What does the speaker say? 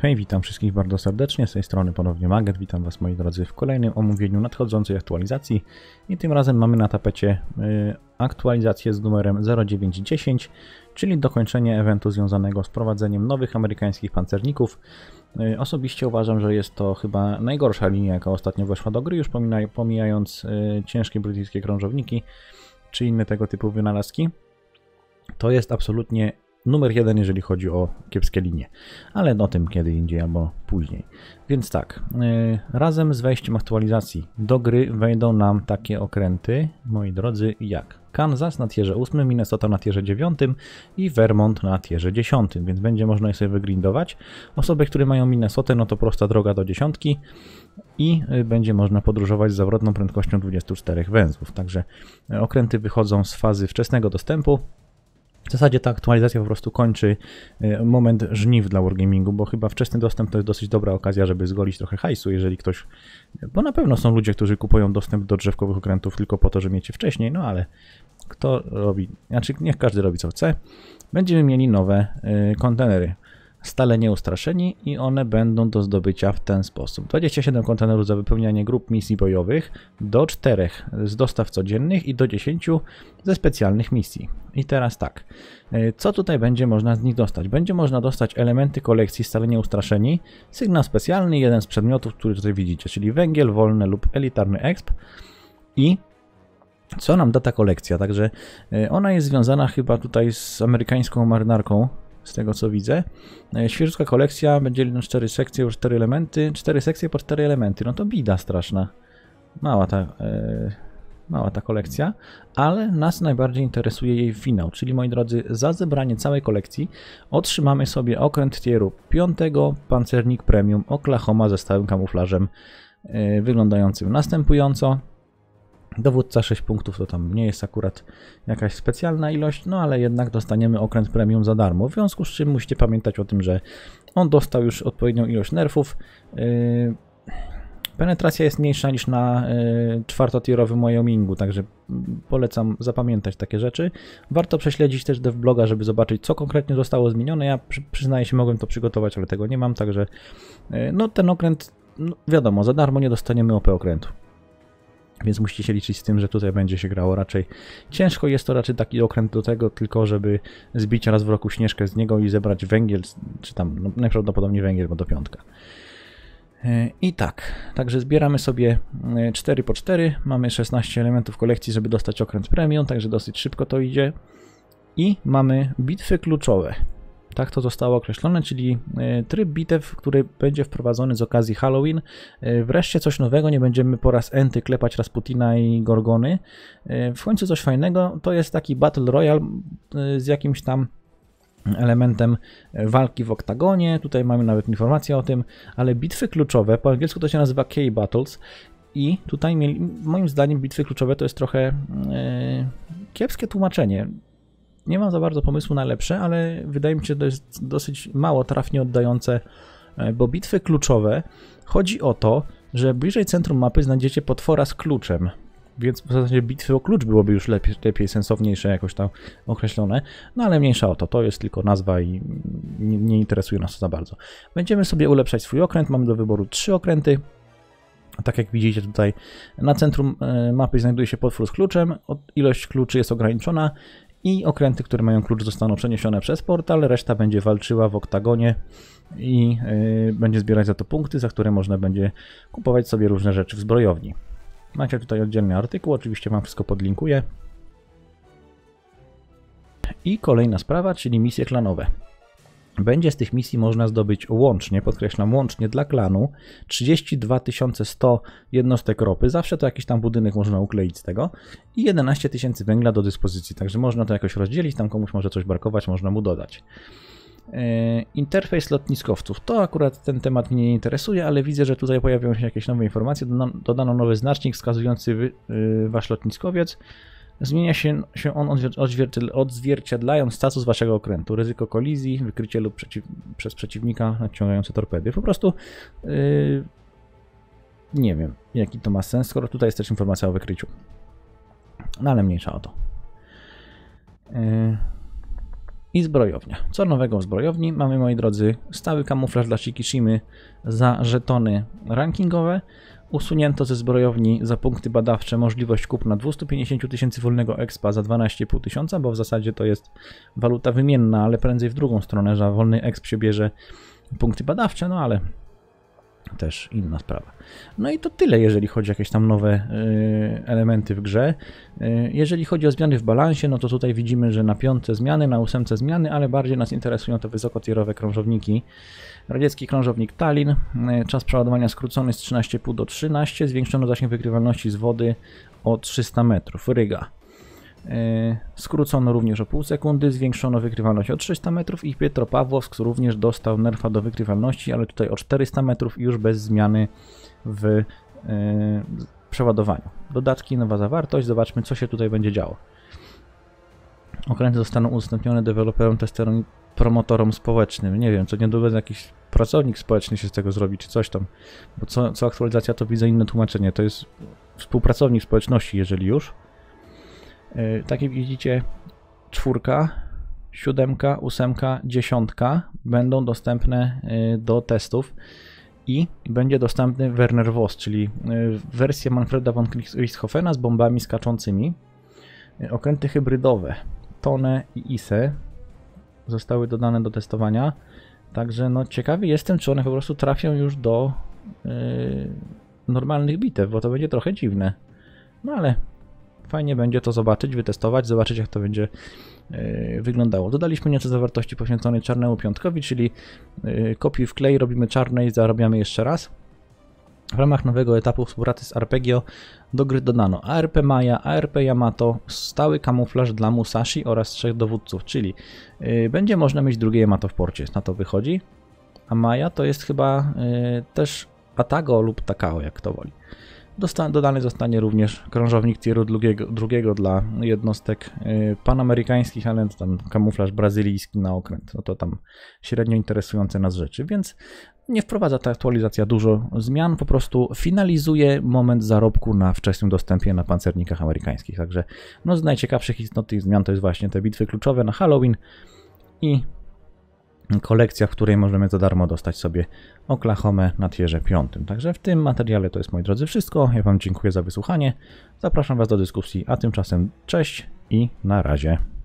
Hej, witam wszystkich bardzo serdecznie, z tej strony ponownie Maget, witam Was moi drodzy w kolejnym omówieniu nadchodzącej aktualizacji i tym razem mamy na tapecie y, aktualizację z numerem 0910, czyli dokończenie eventu związanego z prowadzeniem nowych amerykańskich pancerników. Y, osobiście uważam, że jest to chyba najgorsza linia, jaka ostatnio weszła do gry, już pomijając y, ciężkie brytyjskie krążowniki czy inne tego typu wynalazki. To jest absolutnie numer jeden, jeżeli chodzi o kiepskie linie. Ale o tym kiedy indziej albo później. Więc tak, y, razem z wejściem aktualizacji do gry wejdą nam takie okręty, moi drodzy, jak Kansas na tierze 8, Minnesota na tierze 9 i Vermont na tierze 10, więc będzie można je sobie wygrindować. Osoby, które mają Minnesotę, no to prosta droga do dziesiątki i y, będzie można podróżować z zawrotną prędkością 24 węzłów. Także y, okręty wychodzą z fazy wczesnego dostępu, w zasadzie ta aktualizacja po prostu kończy y, moment żniw dla Wargamingu, bo chyba wczesny dostęp to jest dosyć dobra okazja, żeby zgolić trochę hajsu, jeżeli ktoś... Bo na pewno są ludzie, którzy kupują dostęp do drzewkowych okrętów tylko po to, żeby mieć je wcześniej, no ale kto robi... Znaczy niech każdy robi co chce. Będziemy mieli nowe y, kontenery stale nieustraszeni i one będą do zdobycia w ten sposób. 27 kontenerów za wypełnianie grup misji bojowych, do 4 z dostaw codziennych i do 10 ze specjalnych misji. I teraz tak, e, co tutaj będzie można z nich dostać? Będzie można dostać elementy kolekcji stale nieustraszeni, sygnał specjalny, jeden z przedmiotów, który tutaj widzicie, czyli węgiel, wolny lub elitarny exp i co nam da ta kolekcja, także e, ona jest związana chyba tutaj z amerykańską marynarką, z tego co widzę. E, Świeżutka kolekcja, będzie na 4 sekcje, już 4 elementy. 4 sekcje po 4 elementy, no to bida straszna. Mała ta, e, mała ta kolekcja, ale nas najbardziej interesuje jej finał, czyli moi drodzy, za zebranie całej kolekcji otrzymamy sobie okręt tieru 5, pancernik premium Oklahoma ze stałym kamuflażem yy, wyglądającym następująco. Dowódca 6 punktów to tam nie jest akurat jakaś specjalna ilość, no ale jednak dostaniemy okręt premium za darmo. W związku z czym musicie pamiętać o tym, że on dostał już odpowiednią ilość nerfów. Yy, penetracja jest mniejsza niż na yy, czwartotierowym Wyomingu, także polecam zapamiętać takie rzeczy. Warto prześledzić też dev bloga, żeby zobaczyć co konkretnie zostało zmienione. Ja przyznaję się, mogłem to przygotować, ale tego nie mam, także yy, no ten okręt, no, wiadomo, za darmo nie dostaniemy OP okrętu. Więc musicie się liczyć z tym, że tutaj będzie się grało raczej ciężko. Jest to raczej taki okręt do tego, tylko żeby zbić raz w roku śnieżkę z niego i zebrać węgiel, czy tam no, najprawdopodobniej węgiel, bo do piątka. E, I tak, także zbieramy sobie 4 e, po 4 mamy 16 elementów kolekcji, żeby dostać okręt premium, także dosyć szybko to idzie. I mamy bitwy kluczowe tak to zostało określone, czyli e, tryb bitew, który będzie wprowadzony z okazji Halloween. E, wreszcie coś nowego, nie będziemy po raz enty klepać Rasputina i Gorgony. E, w końcu coś fajnego, to jest taki Battle Royale z jakimś tam elementem walki w oktagonie, tutaj mamy nawet informację o tym, ale bitwy kluczowe, po angielsku to się nazywa K-Battles i tutaj mieli, moim zdaniem bitwy kluczowe to jest trochę yy, kiepskie tłumaczenie nie mam za bardzo pomysłu na lepsze, ale wydaje mi się, że to jest dosyć mało trafnie oddające, e, bo bitwy kluczowe chodzi o to, że bliżej centrum mapy znajdziecie potwora z kluczem. Więc w zasadzie bitwy o klucz byłoby już lepiej, lepiej sensowniejsze jakoś tam określone. No ale mniejsza o to, to jest tylko nazwa i nie, nie interesuje nas to za bardzo. Będziemy sobie ulepszać swój okręt, mamy do wyboru trzy okręty. Tak jak widzicie tutaj, na centrum e, mapy znajduje się potwór z kluczem, ilość kluczy jest ograniczona, i okręty, które mają klucz zostaną przeniesione przez portal, reszta będzie walczyła w oktagonie i yy, będzie zbierać za to punkty, za które można będzie kupować sobie różne rzeczy w zbrojowni. Macie tutaj oddzielny artykuł, oczywiście Wam wszystko podlinkuję. I kolejna sprawa, czyli misje klanowe. Będzie z tych misji można zdobyć łącznie, podkreślam łącznie dla klanu, 32 100 jednostek ropy, zawsze to jakiś tam budynek można ukleić z tego i 11 000 węgla do dyspozycji, także można to jakoś rozdzielić, tam komuś może coś brakować, można mu dodać. E, interfejs lotniskowców. To akurat ten temat mnie nie interesuje, ale widzę, że tutaj pojawią się jakieś nowe informacje. Dodano nowy znacznik wskazujący e, wasz lotniskowiec. Zmienia się, się on odzwierciedl, odzwierciedlając status waszego okrętu, ryzyko kolizji, wykrycie lub przeciw, przez przeciwnika nadciągające torpedy. Po prostu yy, nie wiem, jaki to ma sens, skoro tutaj jest też informacja o wykryciu. No ale mniejsza o to. Yy. I zbrojownia. Co nowego w zbrojowni? Mamy, moi drodzy, stały kamuflaż dla Shikishimy za żetony rankingowe Usunięto ze zbrojowni za punkty badawcze możliwość kupna 250 tysięcy wolnego expa za 12,5 tysiąca, bo w zasadzie to jest waluta wymienna, ale prędzej w drugą stronę, że wolny exp się bierze punkty badawcze, no ale też inna sprawa. No i to tyle, jeżeli chodzi o jakieś tam nowe y, elementy w grze. Y, jeżeli chodzi o zmiany w balansie, no to tutaj widzimy, że na piątce zmiany, na ósemce zmiany, ale bardziej nas interesują te wysokotierowe krążowniki. Radziecki krążownik Talin, y, czas przeładowania skrócony z 13,5 do 13, zwiększono zasięg wykrywalności z wody o 300 metrów. Ryga E, skrócono również o pół sekundy, zwiększono wykrywalność o 300 metrów i Pawłowsk również dostał nerfa do wykrywalności, ale tutaj o 400 metrów już bez zmiany e, w przeładowaniu. Dodatki, nowa zawartość, zobaczmy co się tutaj będzie działo. Okręty zostaną udostępnione deweloperom, testerom promotorom społecznym. Nie wiem, co niedługo jakiś pracownik społeczny się z tego zrobi, czy coś tam. Bo co, co aktualizacja to widzę inne tłumaczenie. To jest współpracownik społeczności, jeżeli już. E, tak jak widzicie, czwórka, siódemka, ósemka, dziesiątka będą dostępne e, do testów i będzie dostępny Werner Voss, czyli e, wersja Manfreda von Richthofena z bombami skaczącymi. Okręty hybrydowe Tone i Ise zostały dodane do testowania. Także no ciekawy jestem, czy one po prostu trafią już do yy, normalnych bitew, bo to będzie trochę dziwne. No ale Fajnie będzie to zobaczyć, wytestować, zobaczyć jak to będzie e, wyglądało. Dodaliśmy nieco zawartości poświęconej czarnemu piątkowi, czyli e, kopiuj w klej, robimy czarne i zarabiamy jeszcze raz. W ramach nowego etapu współpracy z Arpegio do gry dodano ARP Maja, ARP Yamato, stały kamuflaż dla Musashi oraz trzech dowódców, czyli e, będzie można mieć drugie Yamato w porcie, na to wychodzi. A Maja to jest chyba też Atago lub Takao, jak to woli dodany zostanie również krążownik tieru drugiego, drugiego dla jednostek y, panamerykańskich, ale tam kamuflaż brazylijski na okręt. No to tam średnio interesujące nas rzeczy, więc nie wprowadza ta aktualizacja dużo zmian, po prostu finalizuje moment zarobku na wczesnym dostępie na pancernikach amerykańskich. Także no z najciekawszych istotnych zmian to jest właśnie te bitwy kluczowe na Halloween i kolekcja, w której możemy za darmo dostać sobie Oklahoma na tierze 5. Także w tym materiale to jest, moi drodzy, wszystko. Ja Wam dziękuję za wysłuchanie. Zapraszam Was do dyskusji, a tymczasem cześć i na razie.